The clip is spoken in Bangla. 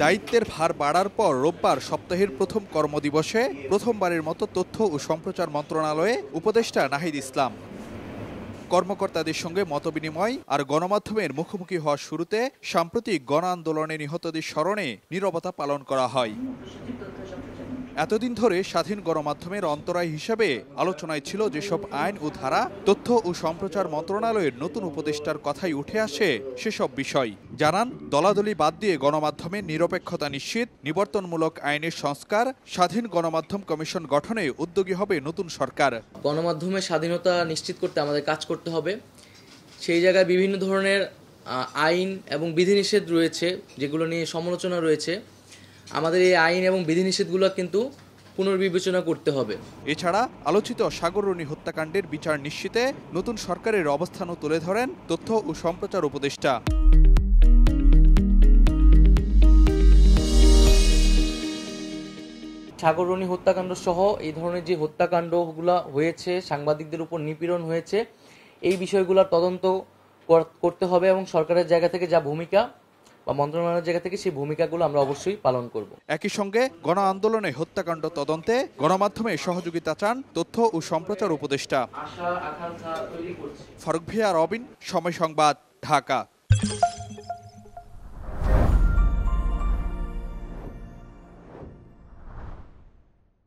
দায়িত্বের ভার বাড়ার পর রোববার সপ্তাহের প্রথম কর্মদিবসে প্রথমবারের মতো তথ্য ও সম্প্রচার মন্ত্রণালয়ে উপদেষ্টা নাহিদ ইসলাম কর্মকর্তাদের সঙ্গে মতবিনিময় আর গণমাধ্যমের মুখোমুখি হওয়ার শুরুতে সাম্প্রতিক গণ আন্দোলনে নিহতদের স্মরণে নিরবতা পালন করা হয় এতদিন ধরে স্বাধীন গণমাধ্যমের অন্তরায় হিসাবে আলোচনায় ছিল যেসব আইন ও ধারা তথ্য ও সম্প্রচার মন্ত্রণালয়ের নতুন উপদেষ্টার কথাই উঠে আসে সেসব বিষয় জানান দলাদলি বাদ দিয়ে গণমাধ্যমের নিরপেক্ষতা নিশ্চিত নিবর্তনমূলক আইনের সংস্কার স্বাধীন গণমাধ্যম কমিশন গঠনে উদ্যোগী হবে নতুন সরকার গণমাধ্যমের স্বাধীনতা নিশ্চিত করতে আমাদের কাজ করতে হবে সেই জায়গায় বিভিন্ন ধরনের আইন এবং বিধিনিষেধ রয়েছে যেগুলো নিয়ে সমালোচনা রয়েছে আমাদের এই আইন এবং বিধিনিষেধগুলো কিন্তু পুনর্বিবেচনা করতে হবে এছাড়া আলোচিত সাগররণী হত্যাকাণ্ডের বিচার নিশ্চিতে নতুন সরকারের অবস্থানও তুলে ধরেন তথ্য ও সম্প্রচার উপদেষ্টা সাগররণী হত্যাকাণ্ড সহ এই ধরনের যে হত্যাকাণ্ডগুলো হয়েছে সাংবাদিকদের উপর নিপীড়ন হয়েছে এই বিষয়গুলোর তদন্ত করতে হবে এবং সরকারের জায়গা থেকে যা ভূমিকা বা মন্ত্রণালয়ের জায়গা থেকে সেই ভূমিকাগুলো আমরা অবশ্যই পালন করব একই সঙ্গে গণ আন্দোলনে হত্যাকাণ্ড তদন্তে গণমাধ্যমে সহযোগিতা চান তথ্য ও সম্প্রচার উপদেষ্টা ফারুক ভিয়া রবিন সময় সংবাদ ঢাকা